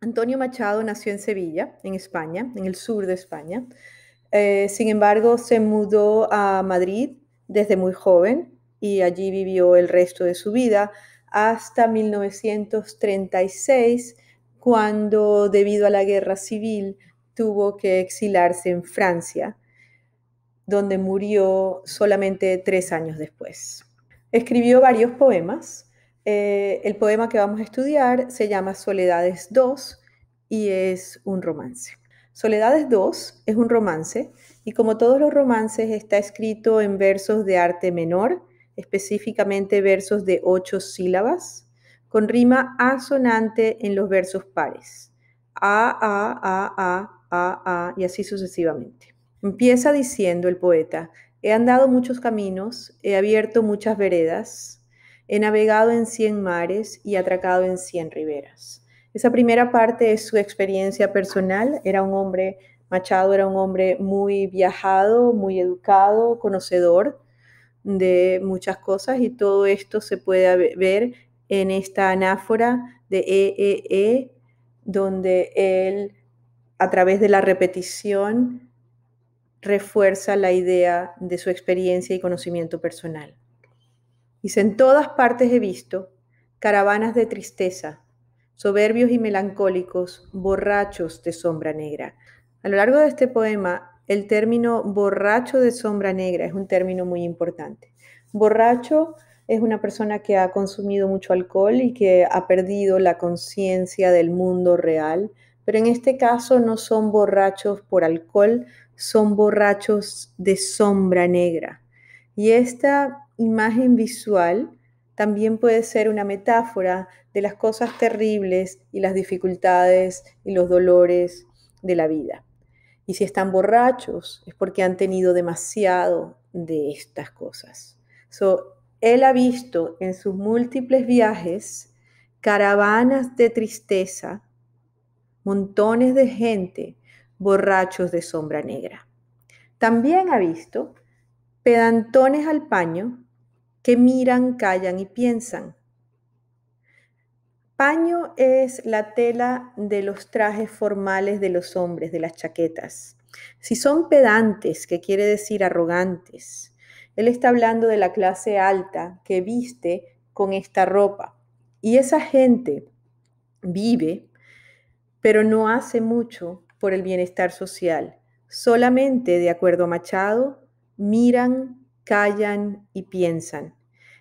Antonio Machado nació en Sevilla, en España, en el sur de España. Eh, sin embargo, se mudó a Madrid desde muy joven y allí vivió el resto de su vida hasta 1936, cuando, debido a la guerra civil, tuvo que exilarse en Francia, donde murió solamente tres años después. Escribió varios poemas, eh, el poema que vamos a estudiar se llama Soledades 2 y es un romance. Soledades 2 es un romance y como todos los romances está escrito en versos de arte menor, específicamente versos de ocho sílabas, con rima asonante en los versos pares. A, A, A, A, A, A y así sucesivamente. Empieza diciendo el poeta, he andado muchos caminos, he abierto muchas veredas, He navegado en cien mares y atracado en cien riberas. Esa primera parte es su experiencia personal. Era un hombre, Machado era un hombre muy viajado, muy educado, conocedor de muchas cosas y todo esto se puede ver en esta anáfora de EEE, e e, donde él, a través de la repetición, refuerza la idea de su experiencia y conocimiento personal. Dice, en todas partes he visto caravanas de tristeza, soberbios y melancólicos, borrachos de sombra negra. A lo largo de este poema, el término borracho de sombra negra es un término muy importante. Borracho es una persona que ha consumido mucho alcohol y que ha perdido la conciencia del mundo real, pero en este caso no son borrachos por alcohol, son borrachos de sombra negra. Y esta imagen visual también puede ser una metáfora de las cosas terribles y las dificultades y los dolores de la vida. Y si están borrachos es porque han tenido demasiado de estas cosas. él ha visto en sus múltiples viajes caravanas de tristeza, montones de gente, borrachos de sombra negra. También ha visto pedantones al paño que miran, callan y piensan. Paño es la tela de los trajes formales de los hombres, de las chaquetas. Si son pedantes, que quiere decir arrogantes, él está hablando de la clase alta que viste con esta ropa. Y esa gente vive, pero no hace mucho por el bienestar social. Solamente, de acuerdo a Machado, miran, callan y piensan.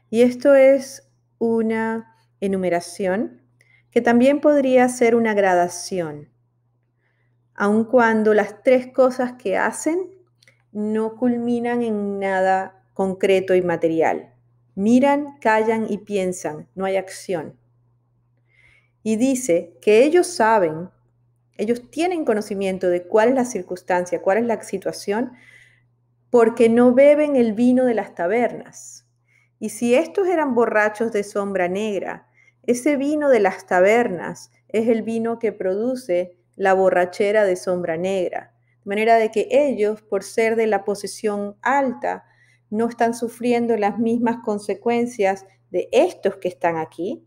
Y esto es una enumeración que también podría ser una gradación, aun cuando las tres cosas que hacen no culminan en nada concreto y material. Miran, callan y piensan, no hay acción. Y dice que ellos saben, ellos tienen conocimiento de cuál es la circunstancia, cuál es la situación, porque no beben el vino de las tabernas. Y si estos eran borrachos de sombra negra, ese vino de las tabernas es el vino que produce la borrachera de sombra negra. De manera de que ellos, por ser de la posesión alta, no están sufriendo las mismas consecuencias de estos que están aquí.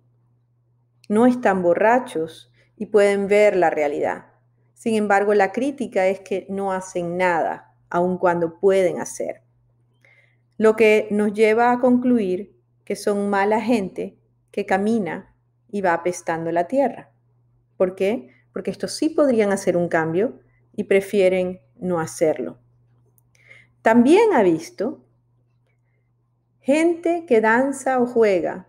No están borrachos y pueden ver la realidad. Sin embargo, la crítica es que no hacen nada aun cuando pueden hacer. Lo que nos lleva a concluir que son mala gente que camina y va apestando la tierra. ¿Por qué? Porque estos sí podrían hacer un cambio y prefieren no hacerlo. También ha visto gente que danza o juega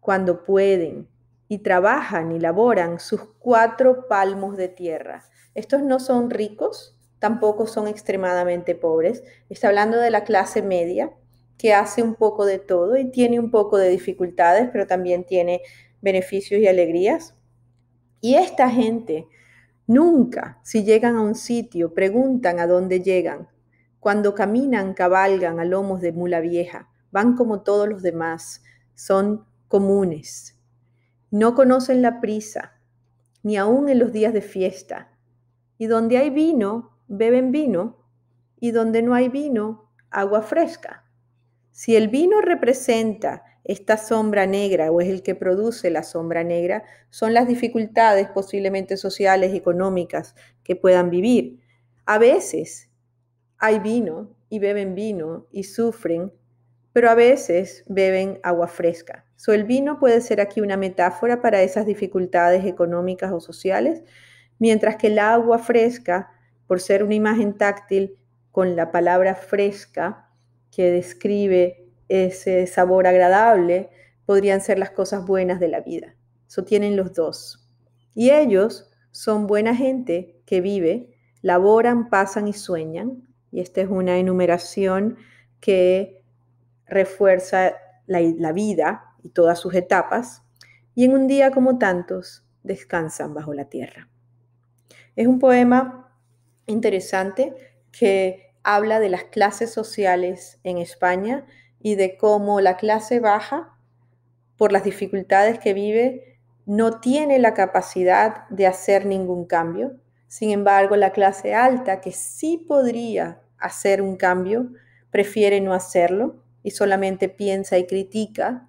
cuando pueden y trabajan y laboran sus cuatro palmos de tierra. Estos no son ricos, tampoco son extremadamente pobres. Está hablando de la clase media, que hace un poco de todo y tiene un poco de dificultades, pero también tiene beneficios y alegrías. Y esta gente nunca, si llegan a un sitio, preguntan a dónde llegan. Cuando caminan, cabalgan a lomos de mula vieja, van como todos los demás, son comunes. No conocen la prisa, ni aun en los días de fiesta. Y donde hay vino, beben vino y donde no hay vino, agua fresca. Si el vino representa esta sombra negra o es el que produce la sombra negra, son las dificultades posiblemente sociales, económicas que puedan vivir. A veces hay vino y beben vino y sufren, pero a veces beben agua fresca. So, el vino puede ser aquí una metáfora para esas dificultades económicas o sociales, mientras que el agua fresca por ser una imagen táctil con la palabra fresca que describe ese sabor agradable, podrían ser las cosas buenas de la vida. Eso tienen los dos. Y ellos son buena gente que vive, laboran, pasan y sueñan. Y esta es una enumeración que refuerza la, vida y todas sus etapas. Y en un día como tantos, descansan bajo la tierra. Es un poema interesante que habla de las clases sociales en España y de cómo la clase baja, por las dificultades que vive, no tiene la capacidad de hacer ningún cambio. Sin embargo, la clase alta, que sí podría hacer un cambio, prefiere no hacerlo y solamente piensa y critica,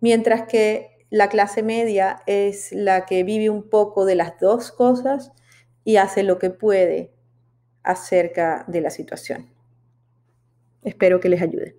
mientras que la clase media es la que vive un poco de las dos cosas y hace lo que puede acerca de la situación. Espero que les ayude.